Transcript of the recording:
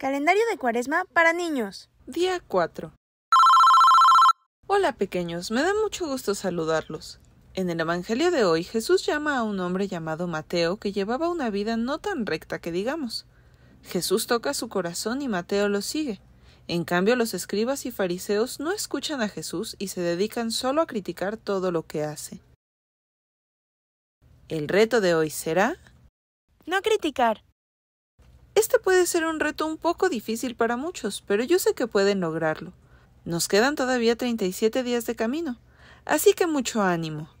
Calendario de Cuaresma para niños. Día 4. Hola pequeños, me da mucho gusto saludarlos. En el Evangelio de hoy Jesús llama a un hombre llamado Mateo que llevaba una vida no tan recta que digamos. Jesús toca su corazón y Mateo lo sigue. En cambio los escribas y fariseos no escuchan a Jesús y se dedican solo a criticar todo lo que hace. El reto de hoy será... No criticar, este puede ser un reto un poco difícil para muchos, pero yo sé que pueden lograrlo. Nos quedan todavía 37 días de camino, así que mucho ánimo.